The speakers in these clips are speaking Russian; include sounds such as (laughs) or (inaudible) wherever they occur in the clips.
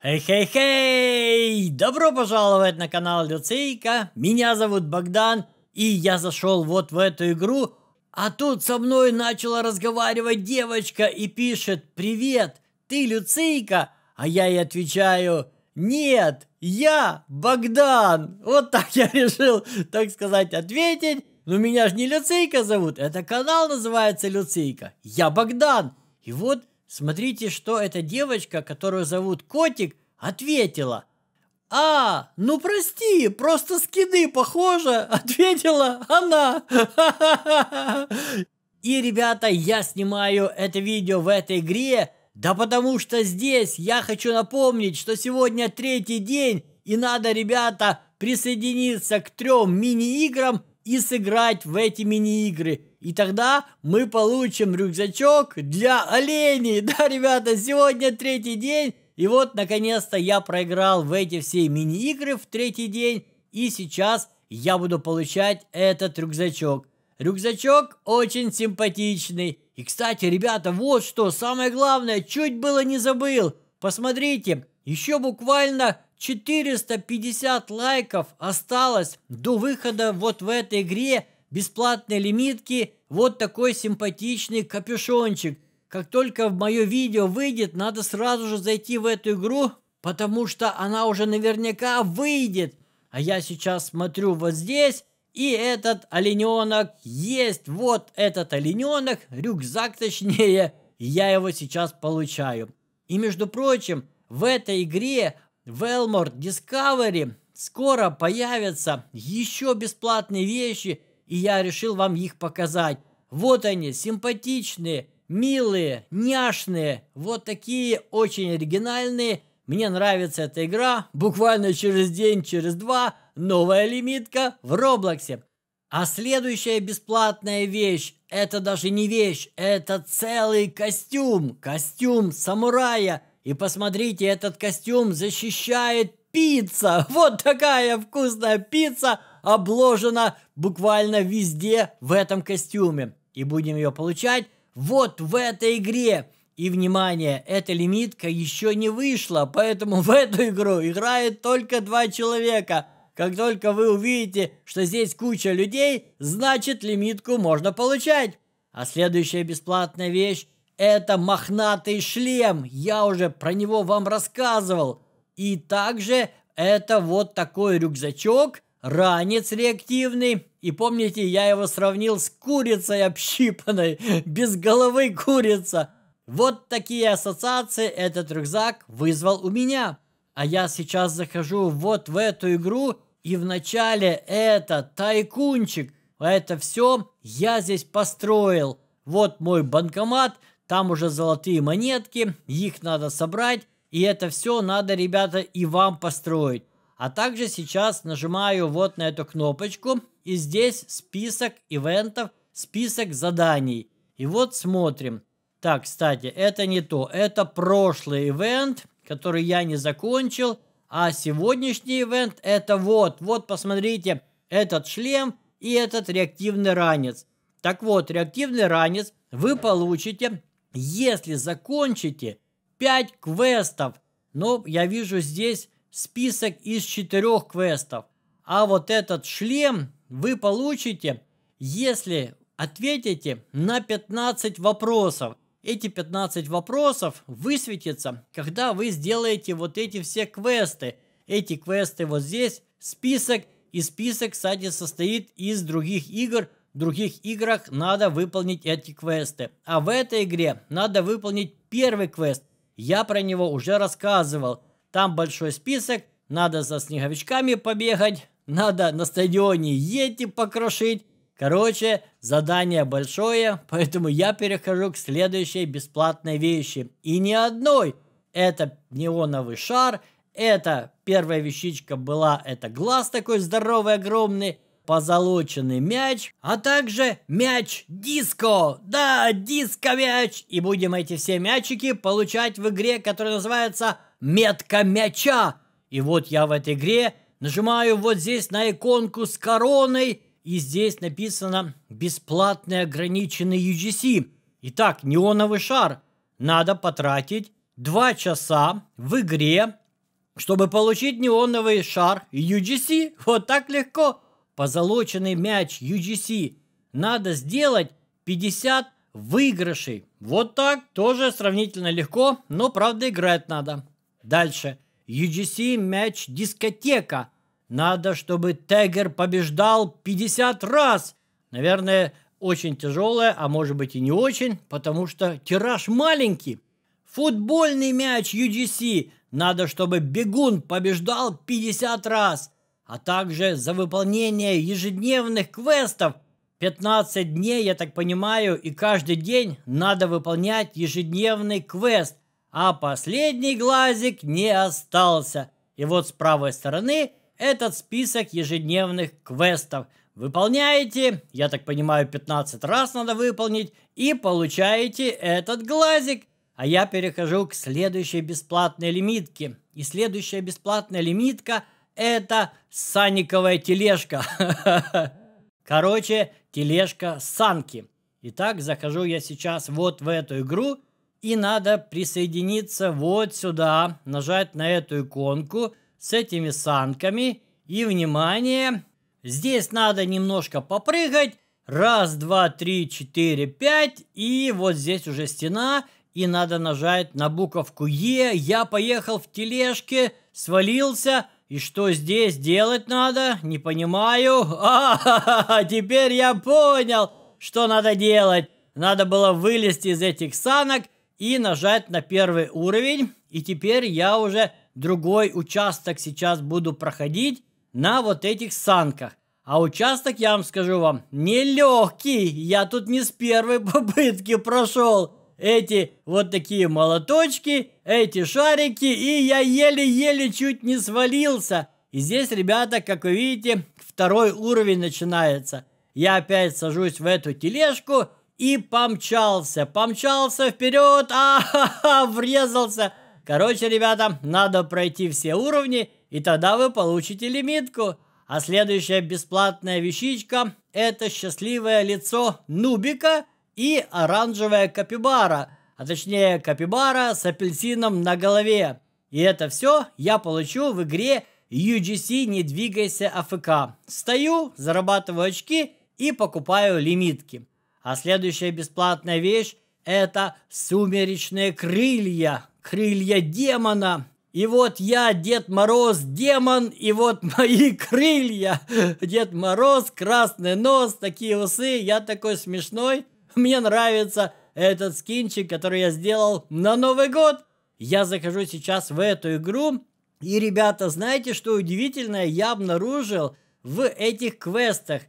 Хей-хей-хей! Добро пожаловать на канал Люцейка. Меня зовут Богдан, и я зашел вот в эту игру. А тут со мной начала разговаривать девочка и пишет «Привет, ты Люцейка?» А я ей отвечаю «Нет, я Богдан!» Вот так я решил, так сказать, ответить. Но «Ну, меня же не Люцейка зовут, это канал называется Люцейка. Я Богдан. И вот Смотрите, что эта девочка, которую зовут Котик, ответила. «А, ну прости, просто скиды похоже!» – ответила она. И, ребята, я снимаю это видео в этой игре, да потому что здесь я хочу напомнить, что сегодня третий день, и надо, ребята, присоединиться к трем мини-играм и сыграть в эти мини-игры. И тогда мы получим рюкзачок для оленей. (laughs) Да, ребята, сегодня третий день. И вот, наконец-то, я проиграл в эти все мини-игры в третий день. И сейчас я буду получать этот рюкзачок. Рюкзачок очень симпатичный. И, кстати, ребята, вот что, самое главное, чуть было не забыл. Посмотрите, еще буквально 450 лайков осталось до выхода вот в этой игре бесплатные лимитки вот такой симпатичный капюшончик. Как только в мое видео выйдет, надо сразу же зайти в эту игру, потому что она уже наверняка выйдет. А я сейчас смотрю вот здесь, и этот олененок есть. Вот этот олененок, рюкзак точнее, я его сейчас получаю. И между прочим, в этой игре Велмор Discovery скоро появятся еще бесплатные вещи – и я решил вам их показать. Вот они, симпатичные, милые, няшные, вот такие, очень оригинальные. Мне нравится эта игра, буквально через день, через два, новая лимитка в Роблоксе. А следующая бесплатная вещь – это даже не вещь, это целый костюм, костюм самурая. И посмотрите, этот костюм защищает пицца. (laughs) Вот такая вкусная пицца – обложена буквально везде в этом костюме. И будем ее получать вот в этой игре. И, внимание, эта лимитка еще не вышла, поэтому в эту игру играет только два человека. Как только вы увидите, что здесь куча людей, значит лимитку можно получать. А следующая бесплатная вещь – это мохнатый шлем. Я уже про него вам рассказывал. И также это вот такой рюкзачок – ранец реактивный. И помните, я его сравнил с курицей общипанной, (laughs) без головы курица. Вот такие ассоциации этот рюкзак вызвал у меня. А я сейчас захожу вот в эту игру, и вначале это тайкунчик. Это все я здесь построил. Вот мой банкомат, там уже золотые монетки, их надо собрать. И это все надо, ребята, и вам построить. А также сейчас нажимаю вот на эту кнопочку. И здесь список ивентов, список заданий. И вот смотрим. Так, кстати, это не то. Это прошлый ивент, который я не закончил. А сегодняшний ивент это вот. Вот, посмотрите, этот шлем и этот реактивный ранец. Так вот, реактивный ранец вы получите, если закончите 5 квестов. Но я вижу здесь список из четырех квестов. А вот этот шлем вы получите, если ответите на 15 вопросов. Эти 15 вопросов высветятся, когда вы сделаете вот эти все квесты. Эти квесты вот здесь, список. И список, кстати, состоит из других игр. В других играх надо выполнить эти квесты. А в этой игре надо выполнить первый квест. Я про него уже рассказывал. Там большой список, надо за снеговичками побегать, надо на стадионе Йети покрошить. Короче, задание большое, поэтому я перехожу к следующей бесплатной вещи. И ни одной. Это неоновый шар, это первая вещичка была, это глаз такой здоровый, огромный, позолоченный мяч, а также мяч диско. Да, диско мяч. И будем эти все мячики получать в игре, которая называется метка мяча. И вот я в этой игре нажимаю вот здесь на иконку с короной, и здесь написано «Бесплатный ограниченный UGC». Итак, неоновый шар надо потратить 2 часа в игре, чтобы получить неоновый шар UGC. Вот так легко. Позолоченный мяч UGC надо сделать 50 выигрышей. Вот так тоже сравнительно легко, но правда играть надо. Дальше. UGC мяч дискотека. Надо, чтобы Тегер побеждал 50 раз. Наверное, очень тяжелое, а может быть и не очень, потому что тираж маленький. Футбольный мяч UGC. Надо, чтобы бегун побеждал 50 раз. А также за выполнение ежедневных квестов. 15 дней, я так понимаю, и каждый день надо выполнять ежедневный квест – а последний глазик не остался. И вот с правой стороны этот список ежедневных квестов. Выполняете, я так понимаю, 15 раз надо выполнить, и получаете этот глазик. А я перехожу к следующей бесплатной лимитке. И следующая бесплатная лимитка – это саниковая тележка. (laughs) Короче, тележка санки. Итак, захожу я сейчас вот в эту игру – и надо присоединиться вот сюда, нажать на эту иконку с этими санками. И, внимание, здесь надо немножко попрыгать. Раз, два, три, четыре, пять. И вот здесь уже стена. И надо нажать на буковку Е. Я поехал в тележке, свалился. И что здесь делать надо? Не понимаю. (laughs) А, теперь я понял, что надо делать. Надо было вылезти из этих санок и нажать на первый уровень. И теперь я уже другой участок сейчас буду проходить на вот этих санках. А участок, я вам скажу вам, нелегкий. Я тут не с первой (laughs) попытки прошел. Эти вот такие молоточки, эти шарики, и я еле-еле чуть не свалился. И здесь, ребята, как вы видите, второй уровень начинается. Я опять сажусь в эту тележку, и помчался. Помчался вперед, а -ха -ха, врезался. Короче, ребята, надо пройти все уровни, и тогда вы получите лимитку. А следующая бесплатная вещичка – это счастливое лицо Нубика и оранжевая капибара. А точнее, капибара с апельсином на голове. И это все я получу в игре UGC «Не двигайся АФК». Стою, зарабатываю очки и покупаю лимитки. А следующая бесплатная вещь – это «Сумеречные крылья», «Крылья демона». И вот я, Дед Мороз, демон, и вот (laughs) мои крылья. Дед Мороз, красный нос, такие усы, я такой смешной. Мне нравится этот скинчик, который я сделал на Новый год. Я захожу сейчас в эту игру, и, ребята, знаете, что удивительное я обнаружил в этих квестах?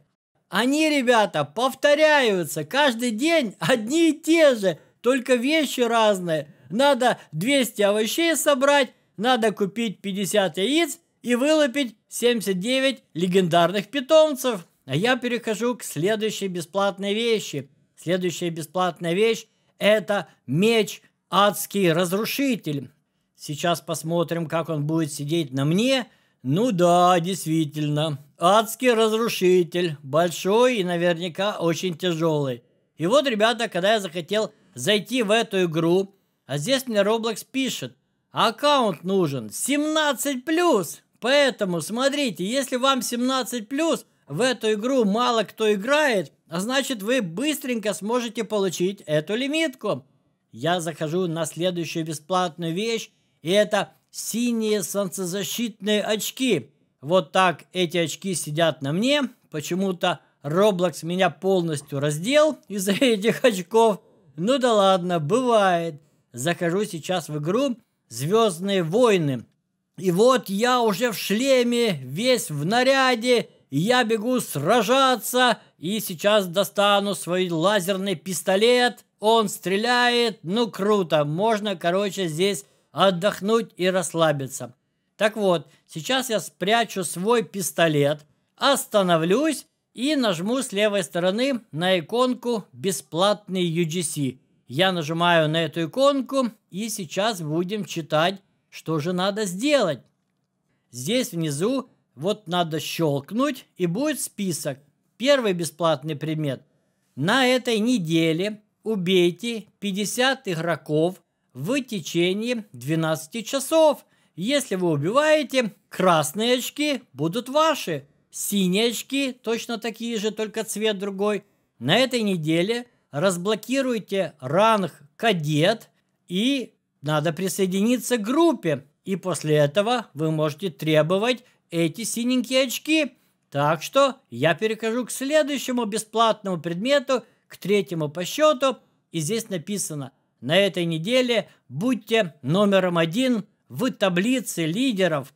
Они, ребята, повторяются каждый день одни и те же, только вещи разные. Надо 200 овощей собрать, надо купить 50 яиц и вылупить 79 легендарных питомцев. А я перехожу к следующей бесплатной вещи. Следующая бесплатная вещь – это меч «Адский разрушитель». Сейчас посмотрим, как он будет сидеть на мне – ну да, действительно. Адский разрушитель. Большой и наверняка очень тяжелый. И вот, ребята, когда я захотел зайти в эту игру, а здесь мне Roblox пишет, аккаунт нужен 17+. Поэтому, смотрите, если вам 17+, в эту игру мало кто играет, а значит вы быстренько сможете получить эту лимитку. Я захожу на следующую бесплатную вещь, и это синие солнцезащитные очки. Вот так эти очки сидят на мне. Почему-то Roblox меня полностью раздел из-за (laughs) этих очков. Ну да ладно, бывает. Захожу сейчас в игру «Звездные войны». И вот я уже в шлеме, весь в наряде, я бегу сражаться, и сейчас достану свой лазерный пистолет. Он стреляет, ну круто, можно, короче, здесь отдохнуть и расслабиться. Так вот, сейчас я спрячу свой пистолет, остановлюсь и нажму с левой стороны на иконку «Бесплатный UGC». Я нажимаю на эту иконку и сейчас будем читать, что же надо сделать. Здесь внизу вот надо щелкнуть и будет список. Первый бесплатный предмет. На этой неделе убейте 50 игроков в течение 12 часов. Если вы убиваете, красные очки будут ваши. Синие очки точно такие же, только цвет другой. На этой неделе разблокируйте ранг кадет и надо присоединиться к группе. И после этого вы можете требовать эти синенькие очки. Так что я перехожу к следующему бесплатному предмету, к третьему по счету. И здесь написано – на этой неделе будьте номером один в таблице лидеров.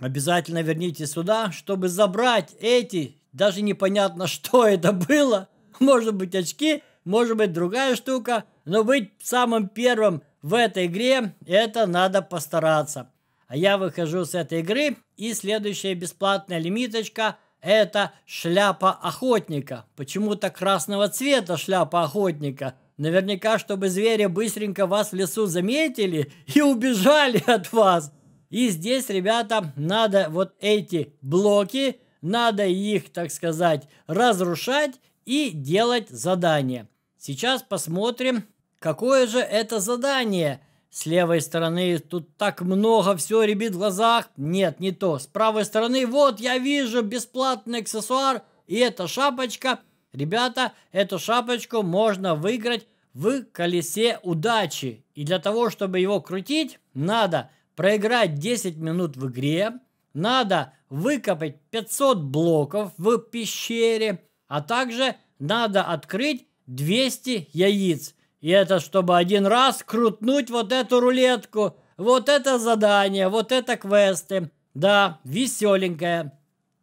Обязательно верните сюда, чтобы забрать эти, даже непонятно, (laughs) что это было. Может быть, очки, может быть, другая штука. Но быть самым первым в этой игре, это надо постараться. А я выхожу с этой игры, и следующая бесплатная лимиточка – это шляпа охотника. Почему-то красного цвета шляпа охотника – Наверняка, чтобы звери быстренько вас в лесу заметили и убежали (laughs) от вас. И здесь, ребята, надо вот эти блоки, надо их, так сказать, разрушать и делать задание. Сейчас посмотрим, какое же это задание. С левой стороны тут так много все ребит в глазах. Нет, не то. С правой стороны, вот я вижу бесплатный аксессуар и эта шапочка. Ребята, эту шапочку можно выиграть в колесе удачи. И для того, чтобы его крутить, надо проиграть 10 минут в игре, надо выкопать 500 блоков в пещере, а также надо открыть 200 яиц. И это чтобы один раз крутнуть вот эту рулетку. Вот это задание, вот это квесты. Да, веселенькое.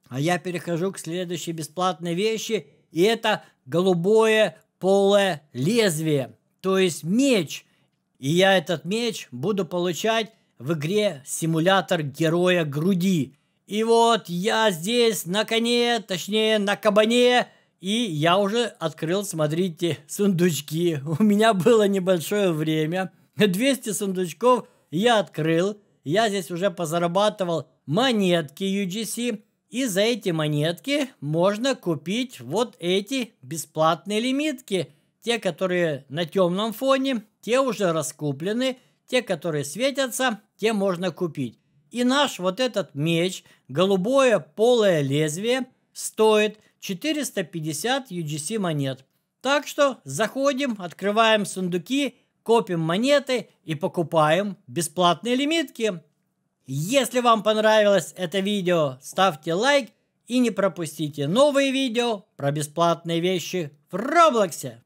А я перехожу к следующей бесплатной вещи, и это голубое полое лезвие, то есть меч. И я этот меч буду получать в игре «Симулятор героя груди». И вот я здесь на коне, точнее на кабане, и я уже открыл, смотрите, сундучки. У меня было небольшое время. 200 сундучков я открыл. Я здесь уже позарабатывал монетки UGC. И за эти монетки можно купить вот эти бесплатные лимитки. Те, которые на темном фоне, те уже раскуплены. Те, которые светятся, те можно купить. И наш вот этот меч, голубое полое лезвие, стоит 450 UGC монет. Так что заходим, открываем сундуки, копим монеты и покупаем бесплатные лимитки. Если вам понравилось это видео, ставьте лайк и не пропустите новые видео про бесплатные вещи в Роблоксе.